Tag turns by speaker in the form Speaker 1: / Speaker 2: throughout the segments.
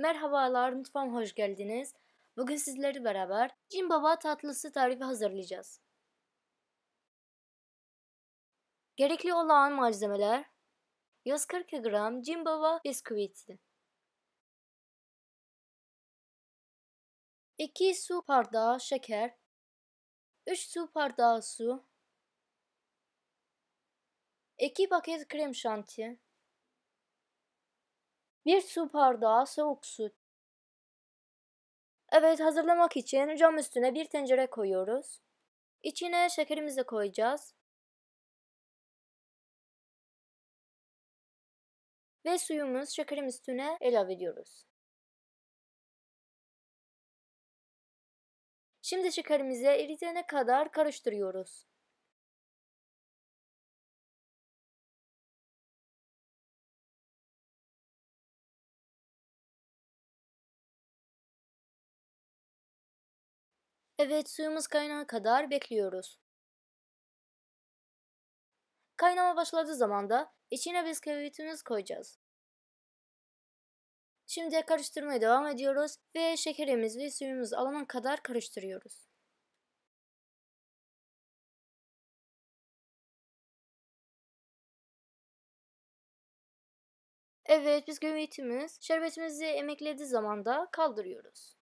Speaker 1: Merhabalar, mutfağım hoş geldiniz. Bugün sizlerle beraber cin baba tatlısı tarifi hazırlayacağız. Gerekli olan malzemeler 140 gram cin baba bisküviti 2 su bardağı şeker 3 su bardağı su 2 paket krem şanti bir su bardağı soğuk su. Evet hazırlamak için cam üstüne bir tencere koyuyoruz. İçine şekerimizi
Speaker 2: koyacağız. Ve suyumuz şekerin üstüne ilave ediyoruz. Şimdi şekerimizi eritene kadar karıştırıyoruz. Evet, suyumuz kaynana kadar bekliyoruz.
Speaker 1: Kaynama başladığı zaman da içine bisküvitimizi koyacağız. Şimdi karıştırmaya devam ediyoruz ve şekerimiz
Speaker 2: ve suyumuz alana kadar karıştırıyoruz. Evet, bisküvitimiz şerbetimizi emeklediği zaman da kaldırıyoruz.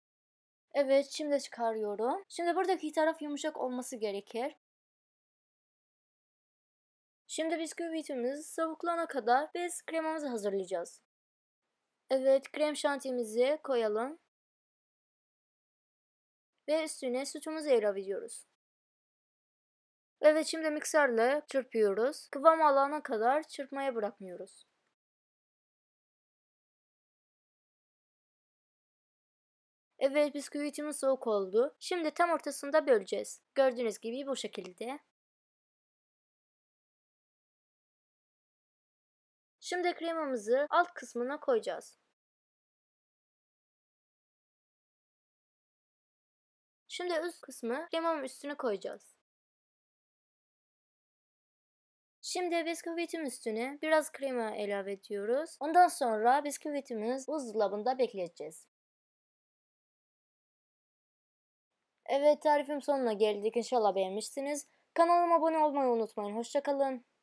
Speaker 1: Evet şimdi çıkarıyorum. Şimdi buradaki taraf yumuşak olması gerekir. Şimdi bisküvi bisküvitimiz savuklana kadar biz kremamızı hazırlayacağız. Evet krem şantimizi koyalım. Ve üstüne sütümüzü ilave ediyoruz. Evet şimdi mikserle çırpıyoruz. Kıvam alana kadar çırpmaya bırakmıyoruz. Evet bisküvitimiz soğuk oldu. Şimdi tam ortasında böleceğiz. Gördüğünüz gibi bu şekilde.
Speaker 2: Şimdi kremamızı alt kısmına koyacağız. Şimdi üst kısmı kremamın üstüne koyacağız.
Speaker 1: Şimdi bisküvitin üstüne biraz krema ilave ediyoruz. Ondan sonra bisküvitimiz buzdolabında bekleyeceğiz. Evet tarifim sonuna geldik. İnşallah beğenmişsiniz. Kanalıma
Speaker 2: abone olmayı unutmayın. Hoşçakalın.